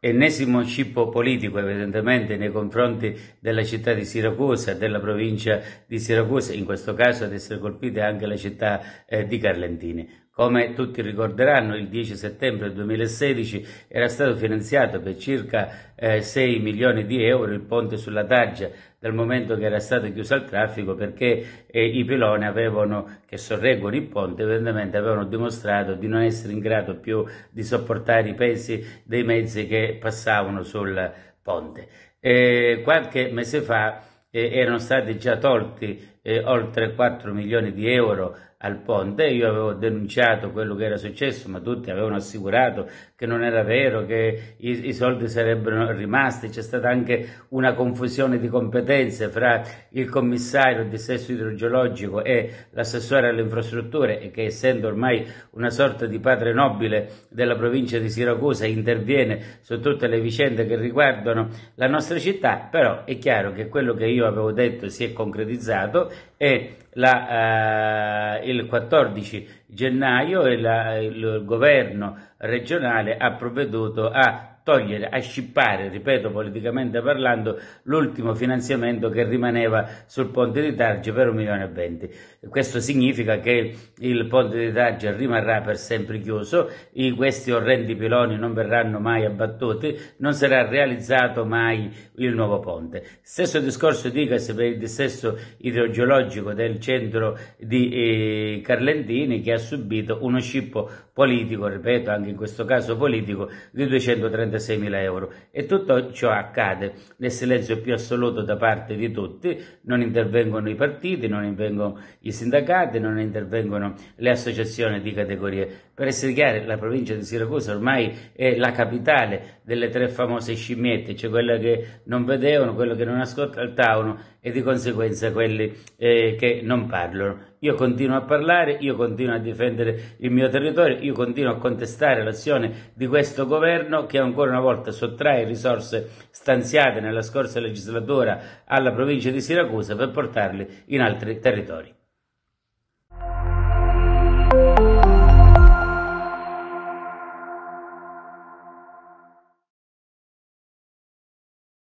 ennesimo scippo politico evidentemente nei confronti della città di Siracusa, della provincia di Siracusa, in questo caso ad essere colpite anche la città eh, di Carlentini. Come tutti ricorderanno, il 10 settembre 2016 era stato finanziato per circa eh, 6 milioni di euro il ponte sulla Taggia, dal momento che era stato chiuso al traffico perché eh, i piloni avevano, che sorreggono il ponte evidentemente avevano dimostrato di non essere in grado più di sopportare i pesi dei mezzi che passavano sul ponte. Eh, qualche mese fa eh, erano stati già tolti eh, oltre 4 milioni di euro al ponte. Io avevo denunciato quello che era successo, ma tutti avevano assicurato che non era vero, che i, i soldi sarebbero rimasti. C'è stata anche una confusione di competenze fra il commissario di dissesto idrogeologico e l'assessore alle infrastrutture, e che essendo ormai una sorta di padre nobile della provincia di Siracusa interviene su tutte le vicende che riguardano la nostra città, però è chiaro che quello che io avevo detto si è concretizzato e la, eh, il 14 gennaio il, il governo regionale ha provveduto a togliere, a scippare, ripeto politicamente parlando, l'ultimo finanziamento che rimaneva sul ponte di Targe per 1 milione e 20. Questo significa che il ponte di Targe rimarrà per sempre chiuso, questi orrendi piloni non verranno mai abbattuti, non sarà realizzato mai il nuovo ponte. Stesso discorso dicasi per il dissesto idrogeologico del centro di eh, Carlentini che ha subito uno scippo politico, ripeto anche in questo caso politico, di 230 36.000 euro. E tutto ciò accade nel silenzio più assoluto da parte di tutti, non intervengono i partiti, non intervengono i sindacati, non intervengono le associazioni di categorie. Per essere chiari, la provincia di Siracusa ormai è la capitale delle tre famose scimmiette, cioè quella che non vedevano, quello che non ascoltavano e di conseguenza quelli eh, che non parlano io continuo a parlare, io continuo a difendere il mio territorio, io continuo a contestare l'azione di questo governo che ancora una volta sottrae risorse stanziate nella scorsa legislatura alla provincia di Siracusa per portarle in altri territori.